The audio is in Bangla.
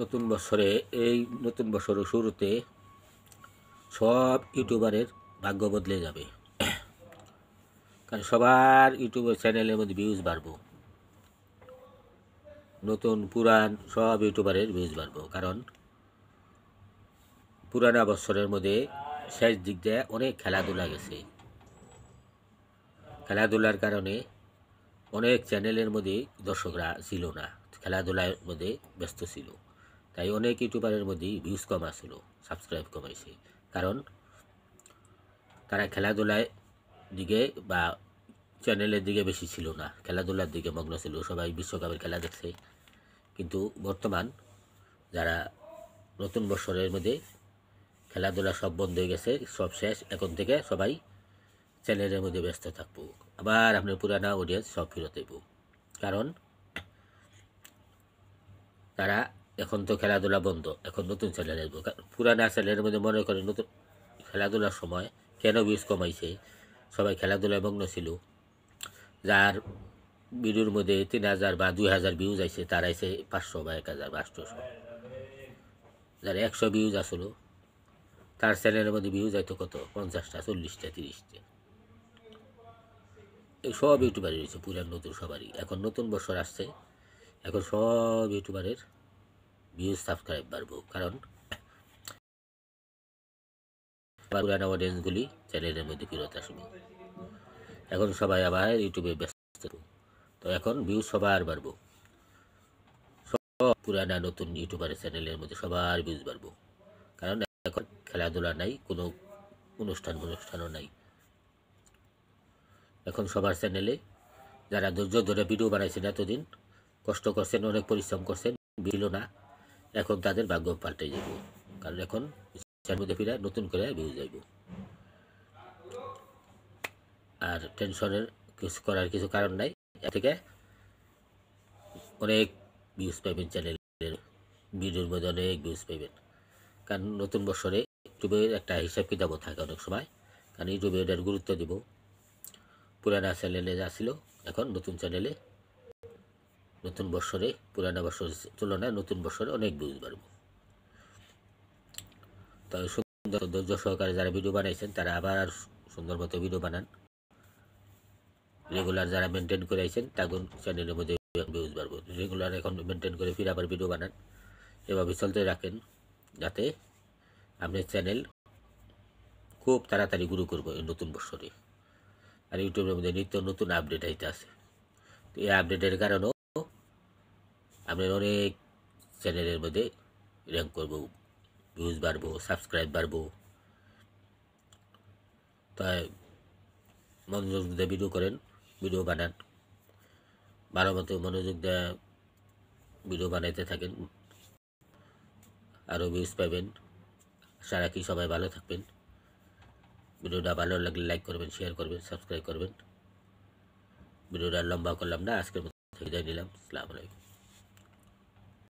নতুন বছরে এই নতুন বছরের শুরুতে সব ইউটিউবারের ভাগ্য বদলে যাবে কারণ সবার ইউটিউবের চ্যানেলের মধ্যে ভিউজ বাড়বো নতুন পুরান সব ইউটিউবারের ভিউজ বাড়বো কারণ পুরানা বছরের মধ্যে শেষ দিক দিয়ে অনেক খেলাধুলা গেছে খেলাধুলার কারণে অনেক চ্যানেলের মধ্যে দর্শকরা ছিল না খেলাধুলার মধ্যে ব্যস্ত ছিল তাই অনেক ইউটিউবারের মধ্যেই ভিউজ কম আসলো সাবস্ক্রাইব কম আসে কারণ তারা খেলাধুলায় দিকে বা চ্যানেলের দিকে বেশি ছিল না খেলাধুলার দিকে মগ্ন ছিল সবাই বিশ্বকাপের খেলা দেখছে কিন্তু বর্তমান যারা নতুন বছরের মধ্যে খেলাধুলা সব বন্ধ হয়ে গেছে সব শেষ এখন থেকে সবাই চ্যানেলের মধ্যে ব্যস্ত থাকবো আবার আপনার পুরানা অডিয়েন্স সব ফেরত কারণ তারা এখন তো খেলাধুলা বন্ধ এখন নতুন চ্যানেল আসবো পুরানা চ্যানেলের মধ্যে মনে করেন নতুন খেলাধুলার সময় কেন ভিউজ কমাইছে সবাই খেলাধুলায় মগ্ন ছিল যার ভিডিওর মধ্যে তিন হাজার বা দুই হাজার ভিউজ আইছে তার আইসে পাঁচশো বা এক হাজার বা আটশোশো যার একশো ভিউজ আসলো তার চ্যানেলের মধ্যে ভিউজ আইতো কত পঞ্চাশটা চল্লিশটা তিরিশটা এই সব ইউটিউবারের রয়েছে পুরান নতুন সবারই এখন নতুন বছর আসছে এখন সব ইউটিউবারের ভিউজ সাবস্ক্রাইব বাড়বো কারণ পুরানো অডিয়েন্সগুলি চ্যানেলের মধ্যে ফেরত আসবে এখন সবাই আবার ইউটিউবে ব্যস্ত তো এখন ভিউজ সবার বাড়বো সব পুরানা নতুন ইউটিউবারের চ্যানেলের মধ্যে সবার ভিউজ বাড়বো কারণ এখন খেলাধুলা নাই কোনো অনুষ্ঠান অনুষ্ঠানও নাই এখন সবার চ্যানেলে যারা ধৈর্য ধরে ভিডিও বানাইছেন এতদিন কষ্ট করছেন অনেক পরিশ্রম করছেন বিল না এখন তাদের ভাগ্য পাল্টে যাব কারণ এখন মধ্যে ফিরে নতুন করে বেরিয়ে যাইব আর টেনশনের কিছু করার কিছু কারণ নাই এ থেকে অনেক ভিউজ পাইবেন চ্যানেলের ভিডিওর মধ্যে অনেক ভিউজ পাইবেন কারণ নতুন বছরে ইউটিউবের একটা হিসাব কিতাবও থাকে অনেক সময় কারণ ইউটিউবে এটার গুরুত্ব দিব পুরানা চ্যানেলে যা ছিল এখন নতুন চ্যানেলে নতুন বছরে পুরানা বছর তুলনায় নতুন বছরে অনেক ভিউজ বাড়বো তাই সুন্দর ধৈর্য সহকারে যারা ভিডিও বানাইছেন তারা আবার আর সুন্দর মতো ভিডিও বানান রেগুলার যারা মেনটেন করে আছেন তাগুন চ্যানেলের মধ্যে ভিউজ বাড়বো রেগুলার এখন মেনটেন করে ফিরে আবার ভিডিও বানান এভাবে চলতে রাখেন যাতে আপনার চ্যানেল খুব তাড়াতাড়ি গুরু করবো এই নতুন বছরে আর ইউটিউবের মধ্যে নিত্য নতুন আপডেট আইতে আছে তো এই আপডেটের কারণেও আপনার অনেক চ্যানেলের মধ্যে র্যাঙ্ক করবো ভিউজ বাড়বো সাবস্ক্রাইব বাড়বো তাই মনোযোগ দিয়ে ভিডিও করেন ভিডিও বানান ভালো মতো মনোযোগ দেওয়া ভিডিও বানাইতে থাকেন আরও ভিউজ পাবেন সারা কি সবাই ভালো থাকবেন ভিডিওটা ভালো লাগলে লাইক করবেন শেয়ার করবেন সাবস্ক্রাইব করবেন ভিডিওটা লম্বা করলাম না আজকের মতো বিদায় নিলাম আসসালামু আলাইকুম